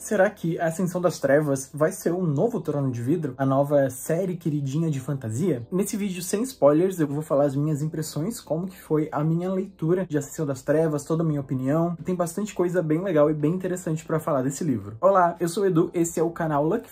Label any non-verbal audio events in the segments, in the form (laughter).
Será que A Ascensão das Trevas vai ser um novo Trono de Vidro? A nova série queridinha de fantasia? Nesse vídeo, sem spoilers, eu vou falar as minhas impressões, como que foi a minha leitura de Ascensão das Trevas, toda a minha opinião. Tem bastante coisa bem legal e bem interessante para falar desse livro. Olá, eu sou o Edu, esse é o canal Luck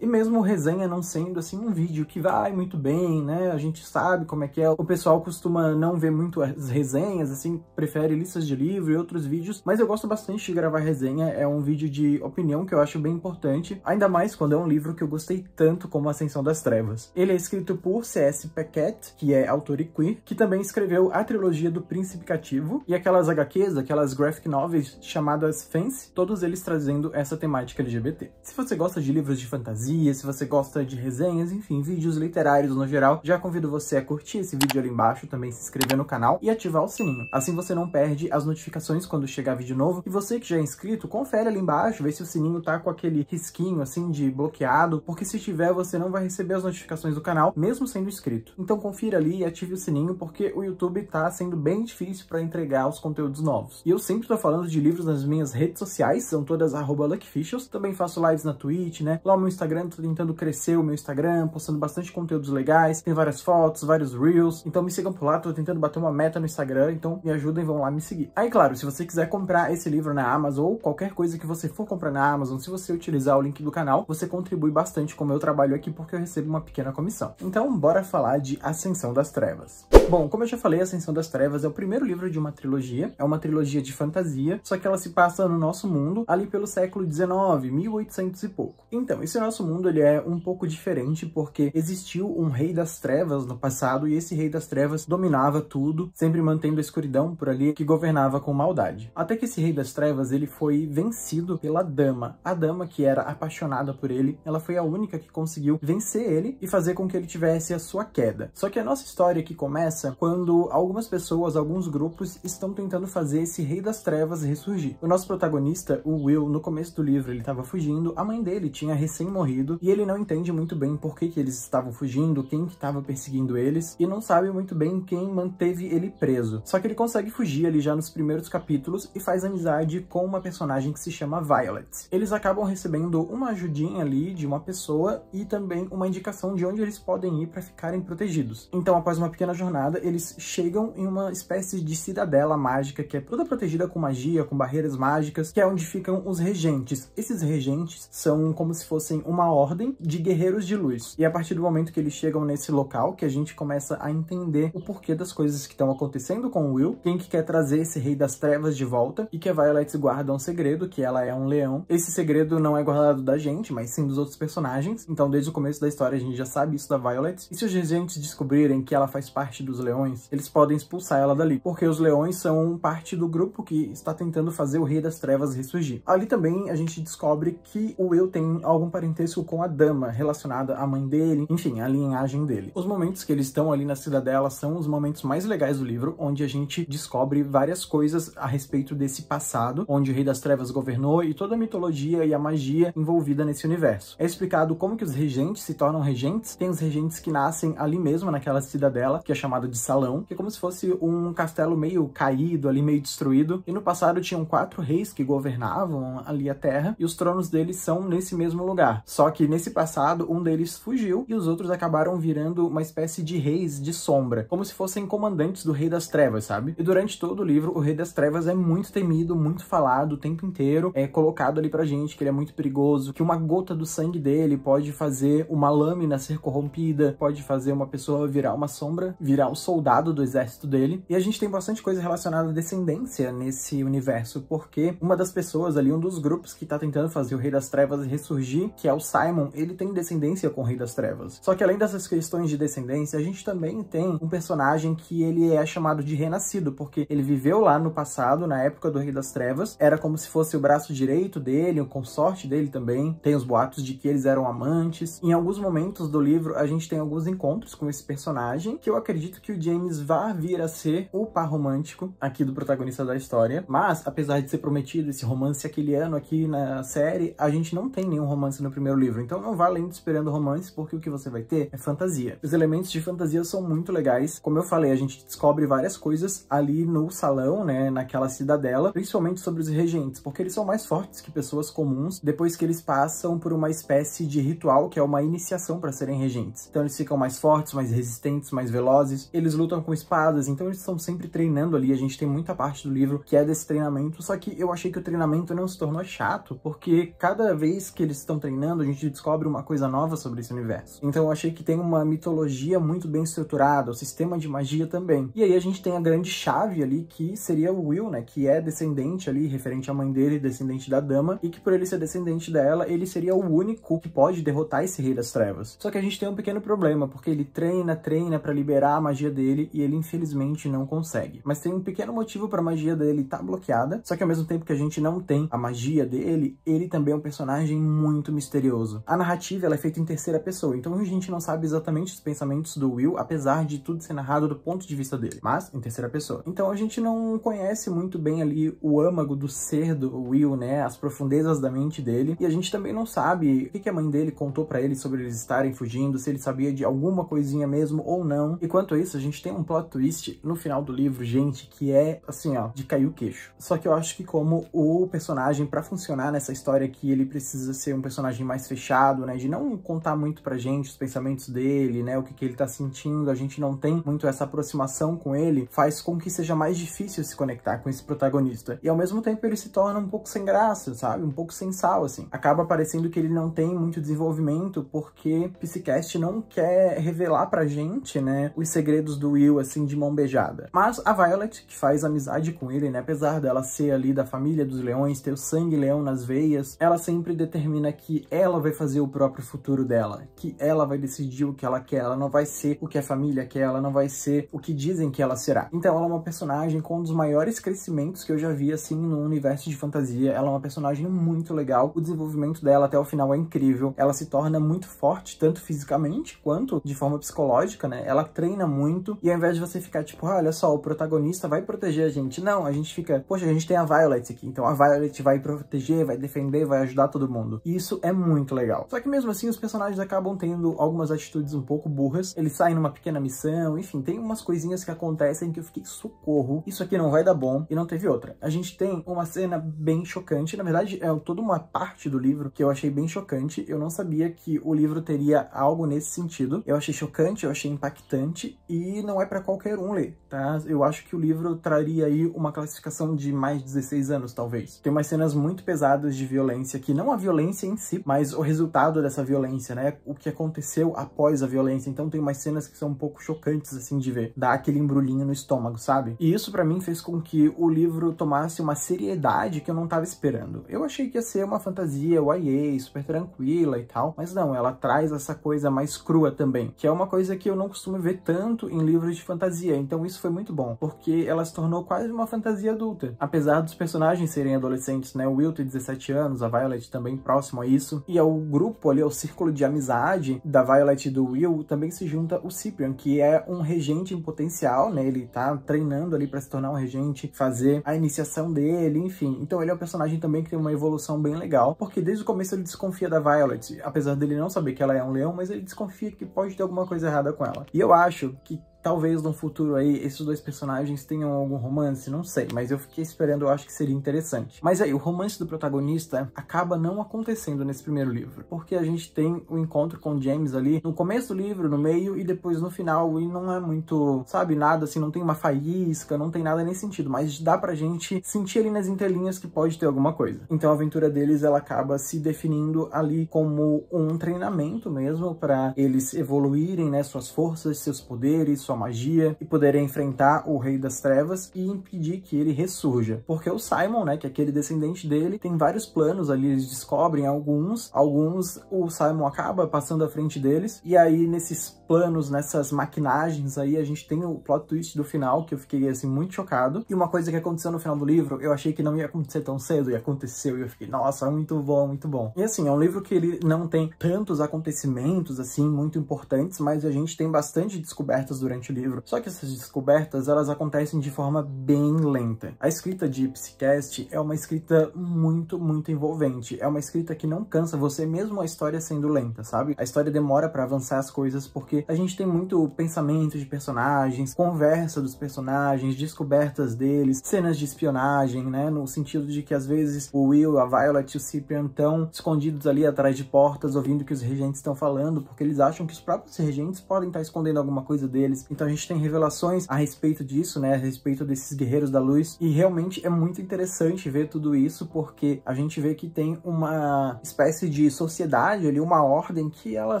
e mesmo resenha não sendo assim um vídeo que vai muito bem, né? A gente sabe como é que é. O pessoal costuma não ver muito as resenhas, assim, prefere listas de livro e outros vídeos, mas eu gosto bastante de gravar resenha, é um vídeo de opinião opinião que eu acho bem importante, ainda mais quando é um livro que eu gostei tanto como Ascensão das Trevas. Ele é escrito por C.S. Peckett, que é autor e queer, que também escreveu a trilogia do Príncipe Cativo e aquelas HQs, aquelas graphic novels chamadas Fence, todos eles trazendo essa temática LGBT. Se você gosta de livros de fantasia, se você gosta de resenhas, enfim, vídeos literários no geral, já convido você a curtir esse vídeo ali embaixo, também se inscrever no canal e ativar o sininho. Assim você não perde as notificações quando chegar vídeo novo. E você que já é inscrito, confere ali embaixo, vê se o sininho tá com aquele risquinho assim de bloqueado, porque se tiver você não vai receber as notificações do canal, mesmo sendo inscrito. Então confira ali e ative o sininho, porque o YouTube tá sendo bem difícil para entregar os conteúdos novos. E eu sempre tô falando de livros nas minhas redes sociais, são todas @luckficials. Também faço lives na Twitch, né? Lá o meu Instagram, tô tentando crescer o meu Instagram, postando bastante conteúdos legais, tem várias fotos, vários reels. Então me sigam por lá, tô tentando bater uma meta no Instagram, então me ajudem, vão lá me seguir. Aí claro, se você quiser comprar esse livro na Amazon ou qualquer coisa que você for comprar na Amazon, se você utilizar o link do canal, você contribui bastante com o meu trabalho aqui porque eu recebo uma pequena comissão. Então, bora falar de Ascensão das Trevas. Bom, como eu já falei, Ascensão das Trevas é o primeiro livro de uma trilogia, é uma trilogia de fantasia, só que ela se passa no nosso mundo, ali pelo século XIX, 1800 e pouco. Então, esse nosso mundo ele é um pouco diferente porque existiu um rei das trevas no passado e esse rei das trevas dominava tudo, sempre mantendo a escuridão por ali, que governava com maldade. Até que esse rei das trevas ele foi vencido pela dama dama. A dama, que era apaixonada por ele, ela foi a única que conseguiu vencer ele e fazer com que ele tivesse a sua queda. Só que a nossa história aqui começa quando algumas pessoas, alguns grupos, estão tentando fazer esse rei das trevas ressurgir. O nosso protagonista, o Will, no começo do livro, ele estava fugindo, a mãe dele tinha recém morrido e ele não entende muito bem por que, que eles estavam fugindo, quem que estava perseguindo eles e não sabe muito bem quem manteve ele preso. Só que ele consegue fugir ali já nos primeiros capítulos e faz amizade com uma personagem que se chama Violet eles acabam recebendo uma ajudinha ali de uma pessoa e também uma indicação de onde eles podem ir para ficarem protegidos. Então, após uma pequena jornada, eles chegam em uma espécie de cidadela mágica que é toda protegida com magia, com barreiras mágicas, que é onde ficam os regentes. Esses regentes são como se fossem uma ordem de guerreiros de luz. E a partir do momento que eles chegam nesse local, que a gente começa a entender o porquê das coisas que estão acontecendo com o Will, quem que quer trazer esse rei das trevas de volta e que a Violet guarda um segredo, que ela é um leão. Esse segredo não é guardado da gente, mas sim dos outros personagens. Então, desde o começo da história, a gente já sabe isso da Violet. E se os regentes descobrirem que ela faz parte dos leões, eles podem expulsar ela dali, porque os leões são parte do grupo que está tentando fazer o Rei das Trevas ressurgir. Ali também a gente descobre que o Will tem algum parentesco com a Dama, relacionada à mãe dele, enfim, a linhagem dele. Os momentos que eles estão ali na Cidadela são os momentos mais legais do livro, onde a gente descobre várias coisas a respeito desse passado, onde o Rei das Trevas governou e toda a mitologia simbologia e a magia envolvida nesse universo. É explicado como que os regentes se tornam regentes. Tem os regentes que nascem ali mesmo, naquela cidadela, que é chamada de Salão, que é como se fosse um castelo meio caído, ali meio destruído. E no passado tinham quatro reis que governavam ali a terra, e os tronos deles são nesse mesmo lugar. Só que nesse passado, um deles fugiu e os outros acabaram virando uma espécie de reis de sombra, como se fossem comandantes do Rei das Trevas, sabe? E durante todo o livro, o Rei das Trevas é muito temido, muito falado o tempo inteiro, é colocado ali ali pra gente que ele é muito perigoso, que uma gota do sangue dele pode fazer uma lâmina ser corrompida, pode fazer uma pessoa virar uma sombra, virar um soldado do exército dele. E a gente tem bastante coisa relacionada à descendência nesse universo, porque uma das pessoas ali, um dos grupos que tá tentando fazer o Rei das Trevas ressurgir, que é o Simon, ele tem descendência com o Rei das Trevas. Só que além dessas questões de descendência, a gente também tem um personagem que ele é chamado de Renascido, porque ele viveu lá no passado, na época do Rei das Trevas, era como se fosse o braço direito dele, dele, o consorte dele também. Tem os boatos de que eles eram amantes. Em alguns momentos do livro, a gente tem alguns encontros com esse personagem, que eu acredito que o James vá vir a ser o par romântico aqui do protagonista da história. Mas, apesar de ser prometido esse romance aquiliano aqui na série, a gente não tem nenhum romance no primeiro livro. Então não vá lendo esperando romance, porque o que você vai ter é fantasia. Os elementos de fantasia são muito legais. Como eu falei, a gente descobre várias coisas ali no salão, né, naquela cidadela, principalmente sobre os regentes, porque eles são mais fortes que pessoas pessoas comuns depois que eles passam por uma espécie de ritual, que é uma iniciação para serem regentes. Então eles ficam mais fortes, mais resistentes, mais velozes, eles lutam com espadas, então eles estão sempre treinando ali. A gente tem muita parte do livro que é desse treinamento, só que eu achei que o treinamento não se tornou chato, porque cada vez que eles estão treinando, a gente descobre uma coisa nova sobre esse universo. Então eu achei que tem uma mitologia muito bem estruturada, o sistema de magia também. E aí a gente tem a grande chave ali, que seria o Will, né, que é descendente ali, referente à mãe dele, descendente da dama, e que por ele ser descendente dela, ele seria o único que pode derrotar esse Rei das Trevas. Só que a gente tem um pequeno problema, porque ele treina, treina para liberar a magia dele e ele infelizmente não consegue. Mas tem um pequeno motivo para a magia dele estar tá bloqueada, só que ao mesmo tempo que a gente não tem a magia dele, ele também é um personagem muito misterioso. A narrativa ela é feita em terceira pessoa, então a gente não sabe exatamente os pensamentos do Will, apesar de tudo ser narrado do ponto de vista dele, mas em terceira pessoa. Então a gente não conhece muito bem ali o âmago do ser do Will, né, as profundidades profundezas da mente dele. E a gente também não sabe o que, a mãe dele contou para ele sobre eles estarem fugindo, se ele sabia de alguma coisinha mesmo ou não. E quanto a isso, a gente tem um plot twist no final do livro, gente, que é assim, ó, de cair o queixo. Só que eu acho que como o personagem, para funcionar nessa história aqui, ele precisa ser um personagem mais fechado, né? De não contar muito pra gente os pensamentos dele, né? O que, que ele tá sentindo, a gente não tem muito essa aproximação com ele, faz com que seja mais difícil se conectar com esse protagonista. E ao mesmo tempo ele se torna um pouco sem graça, sabe? sabe? Um pouco sem sal, assim. Acaba parecendo que ele não tem muito desenvolvimento porque Psycast não quer revelar pra gente, né, os segredos do Will, assim, de mão beijada. Mas a Violet, que faz amizade com ele, né, apesar dela ser ali da família dos leões, ter o sangue leão nas veias, ela sempre determina que ela vai fazer o próprio futuro dela, que ela vai decidir o que ela quer, ela não vai ser o que a família quer, ela não vai ser o que dizem que ela será. Então ela é uma personagem com um dos maiores crescimentos que eu já vi, assim, no universo de fantasia. Ela é uma personagem personagem muito legal, o desenvolvimento dela até o final é incrível, ela se torna muito forte, tanto fisicamente quanto de forma psicológica, né? Ela treina muito, e ao invés de você ficar tipo, ah, olha só, o protagonista vai proteger a gente, não, a gente fica, poxa, a gente tem a Violet aqui, então a Violet vai proteger, vai defender, vai ajudar todo mundo. E isso é muito legal. Só que mesmo assim, os personagens acabam tendo algumas atitudes um pouco burras, eles saem numa pequena missão, enfim, tem umas coisinhas que acontecem que eu fiquei, socorro, isso aqui não vai dar bom, e não teve outra. A gente tem uma cena bem chocante, na verdade, é toda uma parte do livro que eu achei bem chocante. Eu não sabia que o livro teria algo nesse sentido. Eu achei chocante, eu achei impactante e não é para qualquer um ler, tá? Eu acho que o livro traria aí uma classificação de mais de 16 anos, talvez. Tem umas cenas muito pesadas de violência, que não a violência em si, mas o resultado dessa violência, né? O que aconteceu após a violência. Então tem umas cenas que são um pouco chocantes, assim, de ver. Dá aquele embrulhinho no estômago, sabe? E isso para mim fez com que o livro tomasse uma seriedade que eu não tava esperando. Eu achei que ia ser uma fantasia YA, super tranquila e tal, mas não, ela traz essa coisa mais crua também, que é uma coisa que eu não costumo ver tanto em livros de fantasia, então isso foi muito bom, porque ela se tornou quase uma fantasia adulta, apesar dos personagens serem adolescentes, né, o Will tem 17 anos, a Violet também próximo a isso, e ao grupo ali, ao círculo de amizade da Violet e do Will, também se junta o Cyprian, que é um regente em potencial, né, ele tá treinando ali para se tornar um regente, fazer a iniciação dele, enfim, então ele é um personagem também que tem uma uma evolução bem legal, porque desde o começo ele desconfia da Violet, apesar dele não saber que ela é um leão, mas ele desconfia que pode ter alguma coisa errada com ela. E eu acho que talvez no futuro aí esses dois personagens tenham algum romance, não sei, mas eu fiquei esperando, eu acho que seria interessante. Mas aí, o romance do protagonista acaba não acontecendo nesse primeiro livro, porque a gente tem o encontro com James ali no começo do livro, no meio e depois no final, e não é muito, sabe, nada assim, não tem uma faísca, não tem nada nesse sentido, mas dá pra gente sentir ali nas entrelinhas que pode ter alguma coisa. Então a aventura deles, ela acaba se definindo ali como um treinamento mesmo para eles evoluírem, né, suas forças, seus poderes, sua magia e poderia enfrentar o Rei das Trevas e impedir que ele ressurja. Porque o Simon, né, que é aquele descendente dele, tem vários planos ali, eles descobrem alguns, alguns o Simon acaba passando à frente deles, e aí nesses planos, nessas maquinagens aí, a gente tem o plot twist do final, que eu fiquei assim muito chocado. E uma coisa que aconteceu no final do livro, eu achei que não ia acontecer tão cedo, e aconteceu, e eu fiquei, nossa, muito bom, muito bom. E assim, é um livro que ele não tem tantos acontecimentos assim muito importantes, mas a gente tem bastante descobertas durante o livro, só que essas descobertas elas acontecem de forma bem lenta. A escrita de Psycast é uma escrita muito, muito envolvente, é uma escrita que não cansa você mesmo a história sendo lenta, sabe? A história demora para avançar as coisas porque a gente tem muito pensamento de personagens, conversa dos personagens, descobertas deles, cenas de espionagem, né? No sentido de que às vezes o Will, a Violet e o Cyprian estão escondidos ali atrás de portas ouvindo o que os regentes estão falando, porque eles acham que os próprios regentes podem estar tá escondendo alguma coisa deles. Então a gente tem revelações a respeito disso, né? A respeito desses guerreiros da luz. E realmente é muito interessante ver tudo isso, porque a gente vê que tem uma espécie de sociedade ali, uma ordem que ela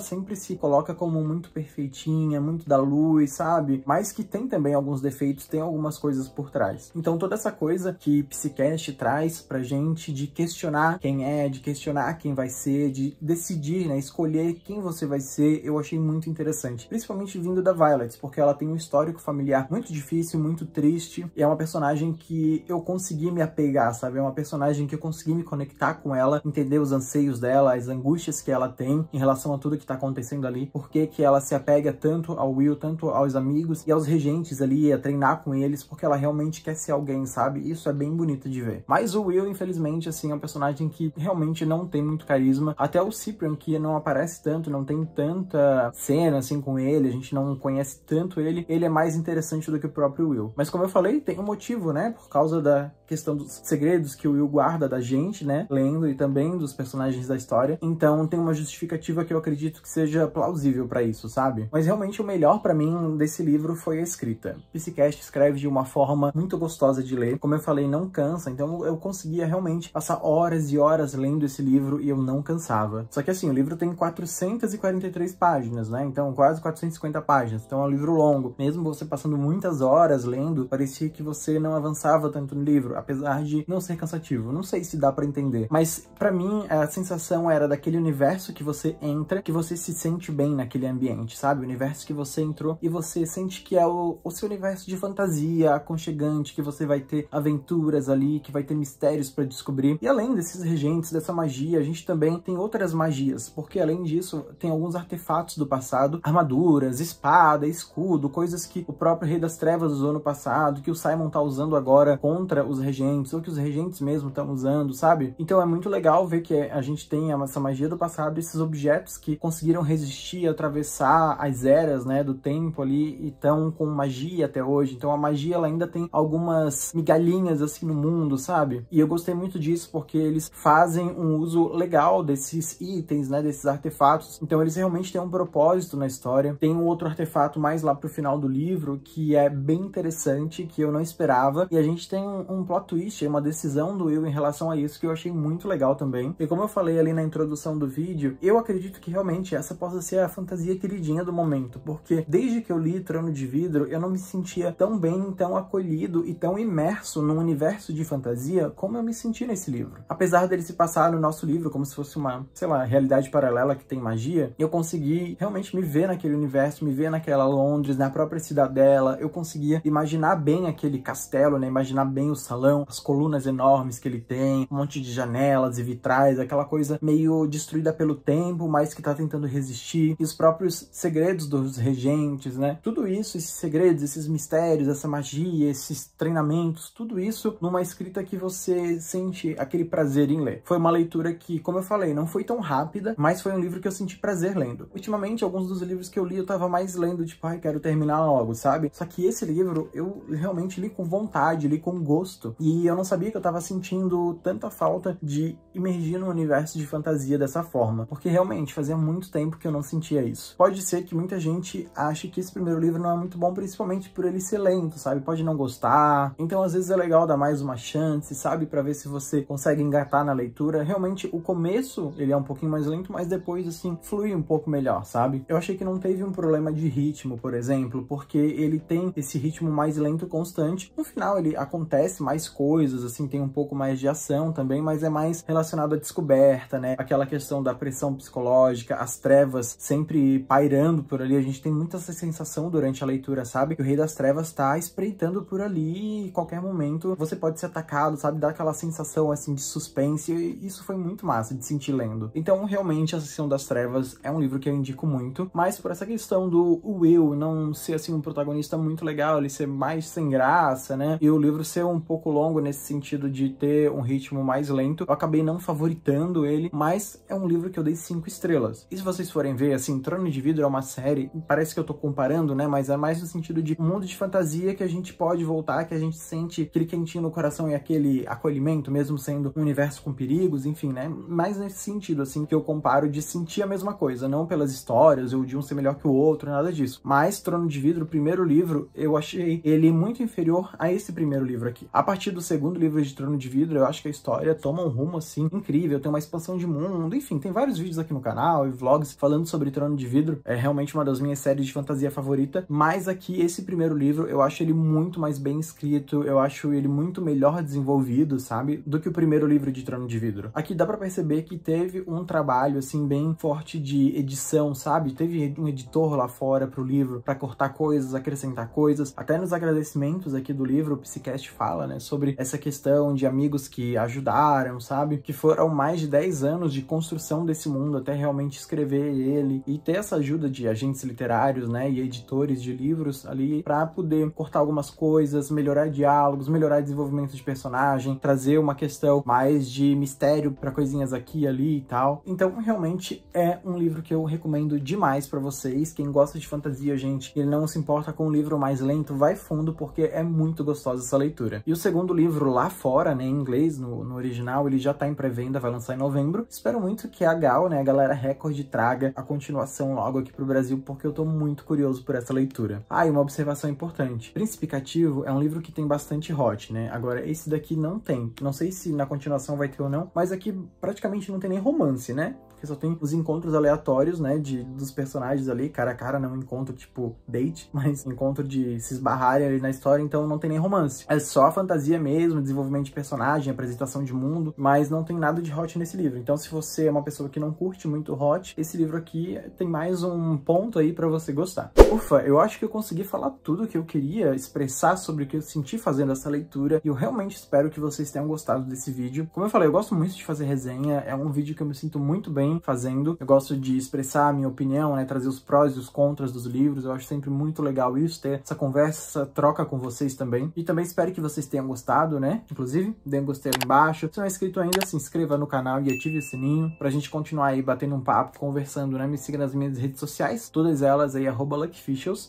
sempre se coloca como muito perfeitinha, muito da luz, sabe? Mas que tem também alguns defeitos, tem algumas coisas por trás. Então toda essa coisa que Psicast traz pra gente de questionar quem é, de questionar quem vai ser, de decidir, né? Escolher quem você vai ser, eu achei muito interessante. Principalmente vindo da Violet, porque porque ela tem um histórico familiar muito difícil, muito triste, e é uma personagem que eu consegui me apegar, sabe? É uma personagem que eu consegui me conectar com ela, entender os anseios dela, as angústias que ela tem em relação a tudo que tá acontecendo ali, por que que ela se apega tanto ao Will, tanto aos amigos e aos regentes ali, a treinar com eles, porque ela realmente quer ser alguém, sabe? Isso é bem bonito de ver. Mas o Will, infelizmente, assim, é um personagem que realmente não tem muito carisma, até o Cyprian, que não aparece tanto, não tem tanta cena, assim, com ele, a gente não conhece tanto tanto ele, ele é mais interessante do que o próprio Will. Mas como eu falei, tem um motivo, né? Por causa da questão dos segredos que o Will guarda da gente, né? Lendo e também dos personagens da história. Então tem uma justificativa que eu acredito que seja plausível para isso, sabe? Mas realmente o melhor para mim desse livro foi a escrita. Psycast escreve de uma forma muito gostosa de ler. Como eu falei, não cansa, então eu conseguia realmente passar horas e horas lendo esse livro e eu não cansava. Só que assim, o livro tem 443 páginas, né? Então quase 450 páginas. Então é um livro longo. Mesmo você passando muitas horas lendo, parecia que você não avançava tanto no livro, apesar de não ser cansativo. Não sei se dá para entender, mas para mim a sensação era daquele universo que você entra, que você se sente bem naquele ambiente, sabe? O universo que você entrou e você sente que é o, o seu universo de fantasia, aconchegante, que você vai ter aventuras ali, que vai ter mistérios para descobrir. E além desses regentes, dessa magia, a gente também tem outras magias, porque além disso, tem alguns artefatos do passado, armaduras, espada, escudo, escudo, coisas que o próprio Rei das Trevas usou no passado, que o Simon tá usando agora contra os regentes, ou que os regentes mesmo estão usando, sabe? Então é muito legal ver que a gente tem essa magia do passado, esses objetos que conseguiram resistir, atravessar as eras, né, do tempo ali, e estão com magia até hoje. Então a magia, ela ainda tem algumas migalhinhas, assim, no mundo, sabe? E eu gostei muito disso, porque eles fazem um uso legal desses itens, né, desses artefatos. Então eles realmente têm um propósito na história. Tem um outro artefato mais lá pro final do livro, que é bem interessante, que eu não esperava. E a gente tem um, um plot twist, uma decisão do Will em relação a isso, que eu achei muito legal também. E como eu falei ali na introdução do vídeo, eu acredito que realmente essa possa ser a fantasia queridinha do momento, porque desde que eu li Trono de Vidro, eu não me sentia tão bem, tão acolhido e tão imerso num universo de fantasia como eu me senti nesse livro. Apesar dele se passar no nosso livro como se fosse uma, sei lá, realidade paralela que tem magia, eu consegui realmente me ver naquele universo, me ver naquela Londres, Londres, na própria cidadela, eu conseguia imaginar bem aquele castelo, né? Imaginar bem o salão, as colunas enormes que ele tem, um monte de janelas e vitrais, aquela coisa meio destruída pelo tempo, mas que tá tentando resistir, e os próprios segredos dos regentes, né? Tudo isso, esses segredos, esses mistérios, essa magia, esses treinamentos, tudo isso numa escrita que você sente aquele prazer em ler. Foi uma leitura que, como eu falei, não foi tão rápida, mas foi um livro que eu senti prazer lendo. Ultimamente, alguns dos livros que eu li eu tava mais lendo, tipo, ai, quero terminar logo, sabe? Só que esse livro eu realmente li com vontade, li com gosto. E eu não sabia que eu tava sentindo tanta falta de imergir no universo de fantasia dessa forma. Porque realmente fazia muito tempo que eu não sentia isso. Pode ser que muita gente ache que esse primeiro livro não é muito bom, principalmente por ele ser lento, sabe? Pode não gostar. Então às vezes é legal dar mais uma chance, sabe? para ver se você consegue engatar na leitura. Realmente o começo ele é um pouquinho mais lento, mas depois assim flui um pouco melhor, sabe? Eu achei que não teve um problema de ritmo, por exemplo exemplo, porque ele tem esse ritmo mais lento constante. No final ele acontece mais coisas, assim, tem um pouco mais de ação também, mas é mais relacionado à descoberta, né? Aquela questão da pressão psicológica, as trevas sempre pairando por ali. A gente tem muita essa sensação durante a leitura, sabe? Que o Rei das Trevas tá espreitando por ali e qualquer momento você pode ser atacado, sabe? Dá aquela sensação, assim, de suspense. E isso foi muito massa de sentir lendo. Então, realmente, A Sessão das Trevas é um livro que eu indico muito, mas por essa questão do eu não não ser assim um protagonista muito legal, ele ser mais sem graça, né? E o livro ser um pouco longo nesse sentido de ter um ritmo mais lento, eu acabei não favoritando ele, mas é um livro que eu dei cinco estrelas. E se vocês forem ver, assim, Trono de Vidro é uma série, parece que eu tô comparando, né? Mas é mais no sentido de um mundo de fantasia que a gente pode voltar, que a gente sente aquele quentinho no coração e aquele acolhimento, mesmo sendo um universo com perigos, enfim, né? Mais nesse sentido, assim, que eu comparo de sentir a mesma coisa, não pelas histórias ou de um ser melhor que o outro, nada disso. Mas esse Trono de Vidro, o primeiro livro, eu achei ele muito inferior a esse primeiro livro aqui. A partir do segundo livro de Trono de Vidro, eu acho que a história toma um rumo, assim, incrível, tem uma expansão de mundo, enfim, tem vários vídeos aqui no canal e vlogs falando sobre Trono de Vidro, é realmente uma das minhas séries de fantasia favorita, mas aqui, esse primeiro livro, eu acho ele muito mais bem escrito, eu acho ele muito melhor desenvolvido, sabe, do que o primeiro livro de Trono de Vidro. Aqui dá pra perceber que teve um trabalho, assim, bem forte de edição, sabe, teve um editor lá fora pro livro, para cortar coisas, acrescentar coisas. Até nos agradecimentos aqui do livro, o Psicast fala, né, sobre essa questão de amigos que ajudaram, sabe? Que foram mais de 10 anos de construção desse mundo até realmente escrever ele e ter essa ajuda de agentes literários, né, e editores de livros ali para poder cortar algumas coisas, melhorar diálogos, melhorar desenvolvimento de personagem, trazer uma questão mais de mistério para coisinhas aqui ali e tal. Então, realmente é um livro que eu recomendo demais para vocês, quem gosta de fantasia, gente gente que não se importa com um livro mais lento, vai fundo porque é muito gostosa essa leitura. E o segundo livro lá fora, né, em inglês, no, no original, ele já tá em pré-venda, vai lançar em novembro. Espero muito que a Gal, né, a galera recorde traga a continuação logo aqui pro Brasil, porque eu tô muito curioso por essa leitura. Ah, e uma observação importante. Príncipe Cativo é um livro que tem bastante hot, né? Agora, esse daqui não tem. Não sei se na continuação vai ter ou não, mas aqui praticamente não tem nem romance, né? porque só tem os encontros aleatórios, né, de, dos personagens ali, cara a cara, não é encontro tipo date, (laughs) mas encontro de se esbarrarem ali na história, então não tem nem romance. É só fantasia mesmo, desenvolvimento de personagem, apresentação de mundo, mas não tem nada de hot nesse livro. Então se você é uma pessoa que não curte muito hot, esse livro aqui tem mais um ponto aí para você gostar. Ufa, eu acho que eu consegui falar tudo que eu queria expressar sobre o que eu senti fazendo essa leitura e eu realmente espero que vocês tenham gostado desse vídeo. Como eu falei, eu gosto muito de fazer resenha, é um vídeo que eu me sinto muito bem fazendo. Eu gosto de expressar a minha opinião, né, trazer os prós e os contras dos livros. Eu acho sempre muito legal isso, ter essa conversa, essa troca com vocês também. E também espero que vocês tenham gostado, né? Inclusive, dê um gostei ali embaixo. Se não é inscrito ainda, se inscreva no canal e ative o sininho pra gente continuar aí batendo um papo, conversando, né? Me siga nas minhas redes sociais, todas elas aí, arroba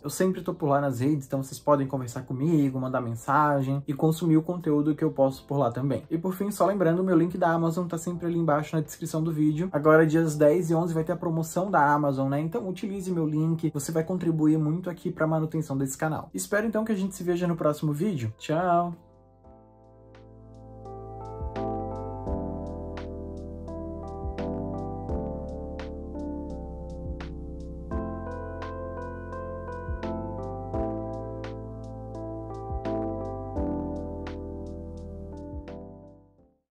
Eu sempre tô por lá nas redes, então vocês podem conversar comigo, mandar mensagem e consumir o conteúdo que eu posso por lá também. E por fim, só lembrando, meu link da Amazon tá sempre ali embaixo na descrição do vídeo. Agora, dias 10 e 11 vai ter a promoção da Amazon, né? Então utilize meu link, você vai contribuir muito aqui para a manutenção desse canal. Espero então que a gente se veja no próximo vídeo. Tchau!